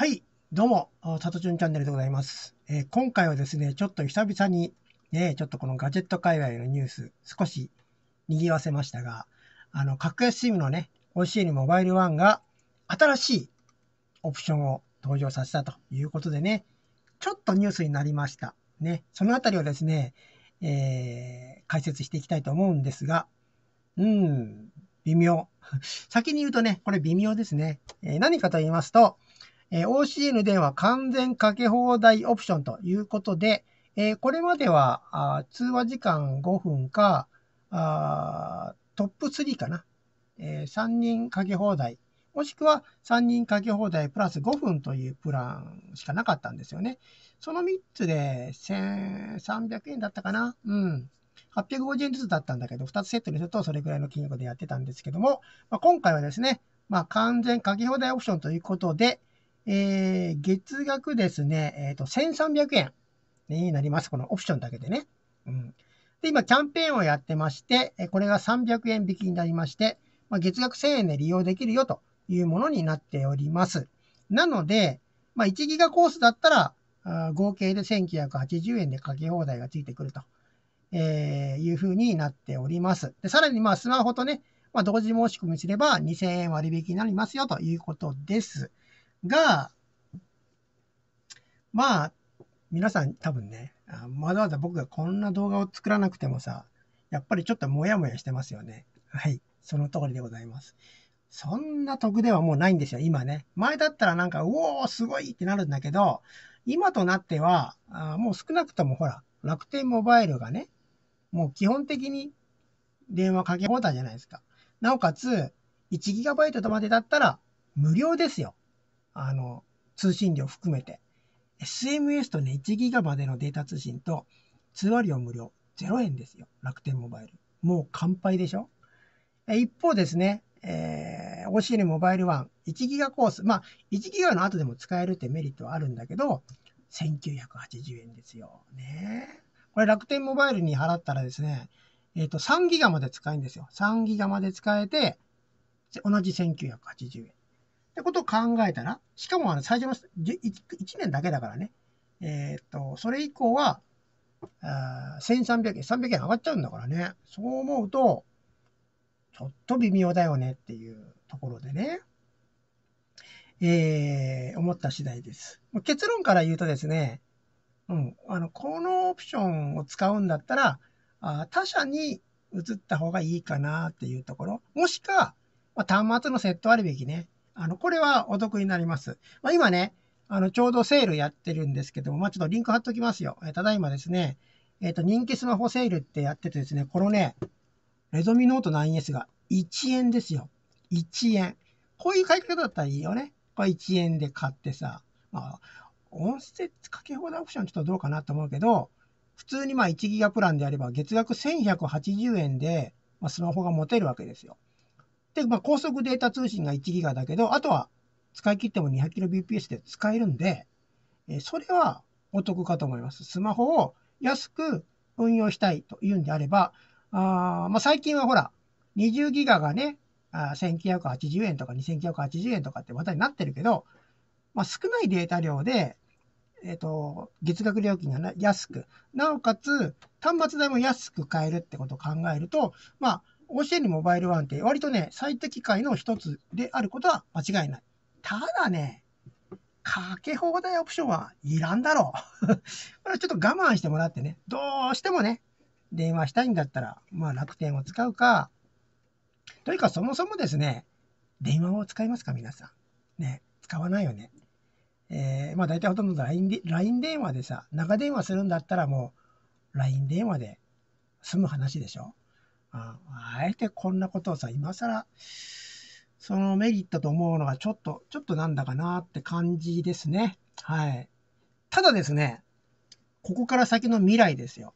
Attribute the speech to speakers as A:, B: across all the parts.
A: はい、どうも、さとちゅんチャンネルでございます、えー、今回はですね、ちょっと久々に、ね、ちょっとこのガジェット界隈のニュース、少し賑わせましたが、あの、格安 SIM のね、OCN モバイル1が新しいオプションを登場させたということでね、ちょっとニュースになりました。ね、そのあたりをですね、えー、解説していきたいと思うんですが、うん、微妙。先に言うとね、これ微妙ですね。えー、何かと言いますと、え OCN 電話完全かけ放題オプションということで、えこれまではあ通話時間5分か、あトップ3かな、え3人かけ放題、もしくは3人かけ放題プラス5分というプランしかなかったんですよね。その3つで1300円だったかな。うん。850円ずつだったんだけど、2つセットにするとそれぐらいの金額でやってたんですけども、まあ、今回はですね、まあ、完全かけ放題オプションということで、えー、月額ですね、えっ、ー、と、1300円になります。このオプションだけでね。うん。で、今、キャンペーンをやってまして、これが300円引きになりまして、まあ、月額1000円で利用できるよというものになっております。なので、まあ、1ギガコースだったら、合計で1980円でかけ放題がついてくると、えー、いうふうになっております。で、さらに、まあ、スマホとね、まあ、同時申し込みすれば2000円割引になりますよということです。が、まあ、皆さん多分ね、わざわざ僕がこんな動画を作らなくてもさ、やっぱりちょっともやもやしてますよね。はい。その通りでございます。そんな得ではもうないんですよ、今ね。前だったらなんか、うおー、すごいってなるんだけど、今となっては、あもう少なくともほら、楽天モバイルがね、もう基本的に電話かけ放題じゃないですか。なおかつ、1GB までだったら無料ですよ。あの、通信料含めて、SMS とね、1ギガまでのデータ通信と、通話料無料、0円ですよ。楽天モバイル。もう完敗でしょ一方ですね、えー、OCN モバイル1、1ギガコース。まあ、1ギガの後でも使えるってメリットはあるんだけど、1980円ですよ。ねこれ楽天モバイルに払ったらですね、えっ、ー、と、3ギガまで使えるんですよ。3ギガまで使えて、同じ1980円。ってことを考えたら、しかもあの最初の 1, 1年だけだからね、えー、っと、それ以降は、あ1300円、300円上がっちゃうんだからね。そう思うと、ちょっと微妙だよねっていうところでね、えー、思った次第です。結論から言うとですね、うん、あの、このオプションを使うんだったら、あ他社に移った方がいいかなっていうところ。もしか、まあ、端末のセット割引ね。あの、これはお得になります。まあ、今ね、あの、ちょうどセールやってるんですけども、まあ、ちょっとリンク貼っときますよ。えー、ただいまですね、えっ、ー、と、人気スマホセールってやっててですね、このね、レゾミノート 9S が1円ですよ。1円。こういう買い方だったらいいよね。これ1円で買ってさ、まあ、音声かけ放題オプションちょっとどうかなと思うけど、普通にまあ1ギガプランであれば月額1180円で、まあ、スマホが持てるわけですよ。で、まあ、高速データ通信が1ギガだけど、あとは使い切っても 200kbps で使えるんで、えそれはお得かと思います。スマホを安く運用したいというんであれば、あまあ、最近はほら、20ギガがね、あ1980円とか2980円とかって話題になってるけど、まあ、少ないデータ量で、えっ、ー、と、月額料金が安く、なおかつ端末代も安く買えるってことを考えると、まあ、OCN モバイルワンって割とね、最適解の一つであることは間違いない。ただね、かけ放題オプションはいらんだろう。これはちょっと我慢してもらってね、どうしてもね、電話したいんだったら、まあ楽天を使うか、というかそもそもですね、電話を使いますか皆さん。ね、使わないよね。えー、まあ大体ほとんど LINE で、LINE 電話でさ、長電話するんだったらもう LINE 電話で済む話でしょ。あえてこんなことをさ、今更、そのメリットと思うのがちょっと、ちょっとなんだかなって感じですね。はい。ただですね、ここから先の未来ですよ。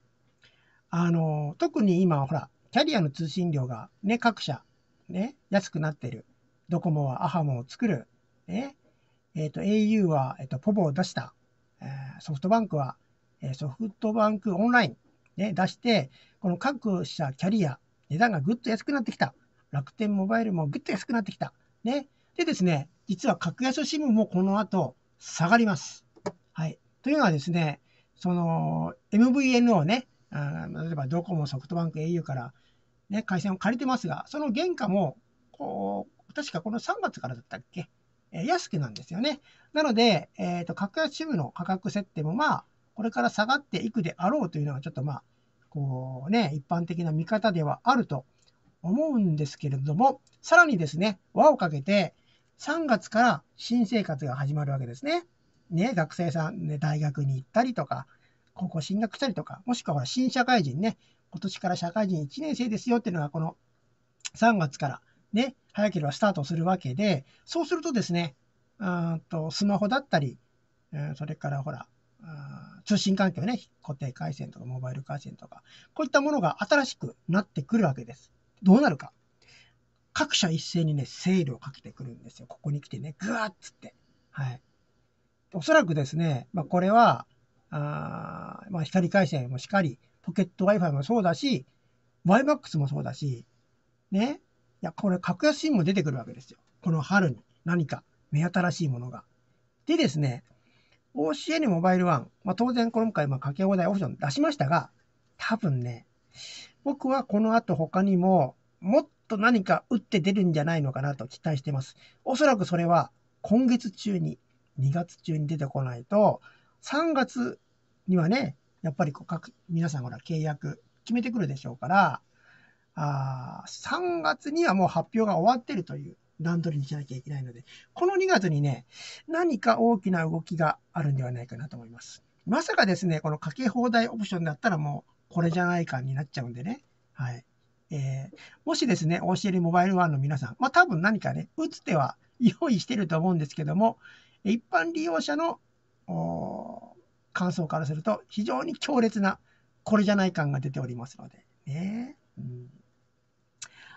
A: あの、特に今ほら、キャリアの通信料がね、各社、ね、安くなってる。ドコモはアハモを作る。ね。えっ、ー、と、au は、えっ、ー、と、ポボを出した。えー、ソフトバンクは、えソフトバンクオンライン、ね、出して、この各社キャリア、値段がぐっと安くなってきた。楽天モバイルもぐっと安くなってきた。ね。でですね、実は格安 SIM もこの後下がります。はい。というのはですね、その MVN をね、あ例えばドコモ、ソフトバンク、au から、ね、回線を借りてますが、その原価も、こう、確かこの3月からだったっけ、え安くなんですよね。なので、えっ、ー、と、格安 SIM の価格設定もまあ、これから下がっていくであろうというのがちょっとまあ、こうね、一般的な見方ではあると思うんですけれども、さらにですね、輪をかけて、3月から新生活が始まるわけですね。ね、学生さん、ね、大学に行ったりとか、高校進学したりとか、もしくは新社会人ね、今年から社会人1年生ですよっていうのが、この3月からね、早ければスタートするわけで、そうするとですね、うんとスマホだったり、それからほら、通信環境ね、固定回線とかモバイル回線とか、こういったものが新しくなってくるわけです。どうなるか。各社一斉にね、セールをかけてくるんですよ。ここに来てね、ぐわっつって。はい。おそらくですね、まあ、これは、あまあ、光回線もしっかり、ポケット Wi-Fi もそうだし、YMAX もそうだし、ね。いや、これ格安シーンも出てくるわけですよ。この春に何か目新しいものが。でですね、OCN モバイルワン、まあ、当然今回、まあ、かけ放題オプション出しましたが、多分ね、僕はこの後他にも、もっと何か打って出るんじゃないのかなと期待してます。おそらくそれは今月中に、2月中に出てこないと、3月にはね、やっぱりこう皆さんほら契約決めてくるでしょうから、あ3月にはもう発表が終わってるという段取りにしなきゃいけないので、この2月にね、何か大きな動きがあるんではないかなと思います。まさかですね、このかけ放題オプションだったらもうこれじゃないかになっちゃうんでね。はい。えー、もしですね、OCL モバイル1の皆さん、まあ多分何かね、打つ手は用意してると思うんですけども、一般利用者の感想からすると非常に強烈なこれじゃない感が出ておりますので、ね。うん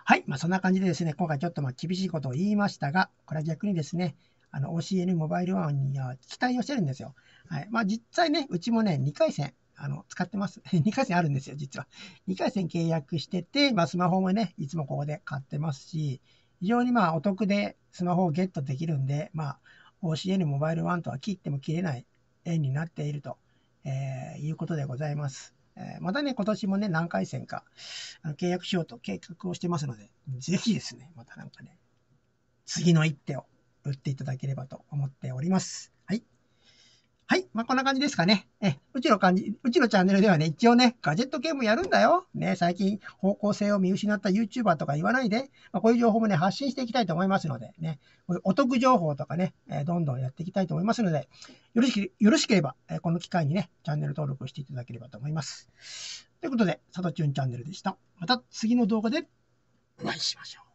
A: はい。まあ、そんな感じでですね、今回ちょっとまあ厳しいことを言いましたが、これは逆にですね、あの、OCN モバイルワンには期待をしてるんですよ。はい。まあ、実際ね、うちもね、2回戦、あの、使ってます。2 回戦あるんですよ、実は。2回戦契約してて、まあ、スマホもね、いつもここで買ってますし、非常にまあ、お得でスマホをゲットできるんで、まあ、OCN モバイルワンとは切っても切れない円になっていると、えー、いうことでございます。えまたね、今年もね、何回戦か、契約しようと計画をしてますので、ぜひですね、またなんかね、次の一手を打っていただければと思っております。はい。はい。まあ、こんな感じですかね。え、うちの感じ、うちのチャンネルではね、一応ね、ガジェット系もやるんだよ。ね、最近方向性を見失った YouTuber とか言わないで、まあ、こういう情報もね、発信していきたいと思いますので、ね、お得情報とかね、えどんどんやっていきたいと思いますので、よろしけよろしければ、えこの機会にね、チャンネル登録していただければと思います。ということで、さとちゅんチャンネルでした。また次の動画でお会いしましょう。